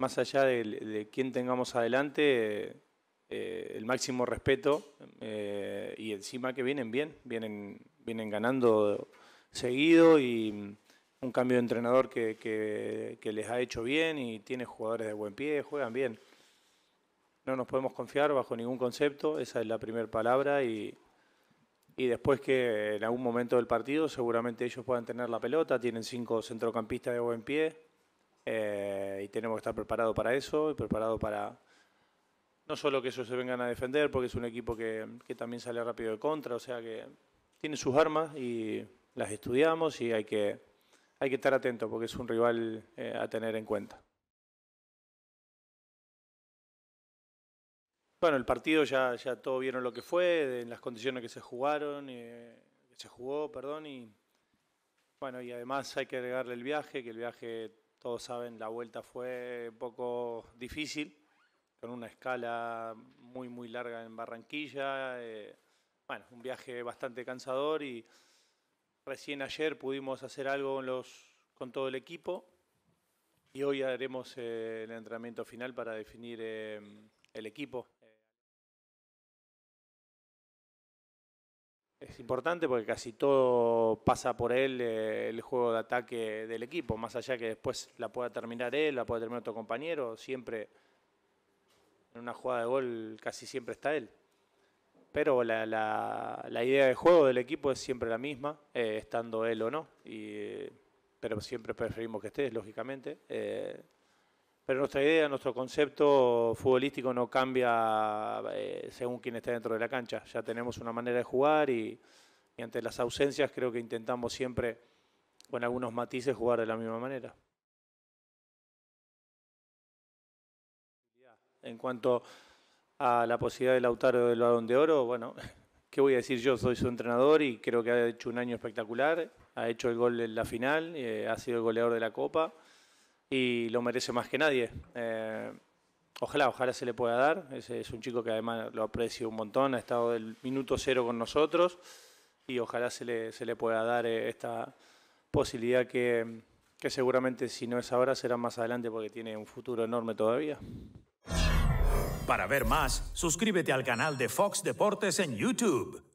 más allá de, quién tengamos adelante, eh, eh, el máximo respeto eh, y encima que vienen bien, vienen, vienen ganando seguido y un cambio de entrenador que, les ha hecho bien y tiene jugadores de buen pie, juegan bien. No nos podemos confiar bajo ningún concepto, esa es la primera palabra y, y después que en algún momento del partido seguramente ellos puedan tener la pelota, tienen cinco centrocampistas de buen pie, eh, y tenemos que estar preparados para eso y preparados para no solo que ellos se vengan a defender, porque es un equipo que, también sale rápido de contra, o sea que tiene sus armas y las estudiamos y hay que, hay que estar atento porque es un rival eh, a tener en cuenta. Bueno, el partido ya, ya todo vieron lo que fue, en las condiciones que se jugaron, eh, que se jugó, perdón, y bueno, y además hay que agregarle el viaje, que el viaje todos saben, la vuelta fue un poco difícil, con una escala muy, muy larga en Barranquilla. Eh, bueno, un viaje bastante cansador y recién ayer pudimos hacer algo con, los, con todo el equipo y hoy haremos eh, el entrenamiento final para definir eh, el equipo. es importante porque casi todo pasa por él eh, el juego de ataque del equipo, más allá que después la pueda terminar él, la pueda terminar otro compañero, siempre en una jugada de gol casi siempre está él. Pero la, la, idea de juego del equipo es siempre la misma, eh, estando él o no, eh, pero siempre preferimos que estés, lógicamente pero nuestra idea, nuestro concepto futbolístico no cambia eh, según quien esté dentro de la cancha. Ya tenemos una manera de jugar y, ante las ausencias creo que intentamos siempre, con algunos matices, jugar de la misma manera. En cuanto a la posibilidad de Lautaro del Balón de Oro, bueno, ¿qué voy a decir yo? Soy su entrenador y creo que ha hecho un año espectacular, ha hecho el gol en la final, eh, ha sido el goleador de la Copa y lo merece más que nadie. Eh, ojalá, ojalá se le pueda dar. Ese es un chico que además lo aprecio un montón, ha estado del minuto cero con nosotros y ojalá se le, se le pueda dar eh, esta posibilidad que, que seguramente si no es ahora será más adelante porque tiene un futuro enorme todavía. Para ver más, suscríbete al canal de Fox Deportes en YouTube.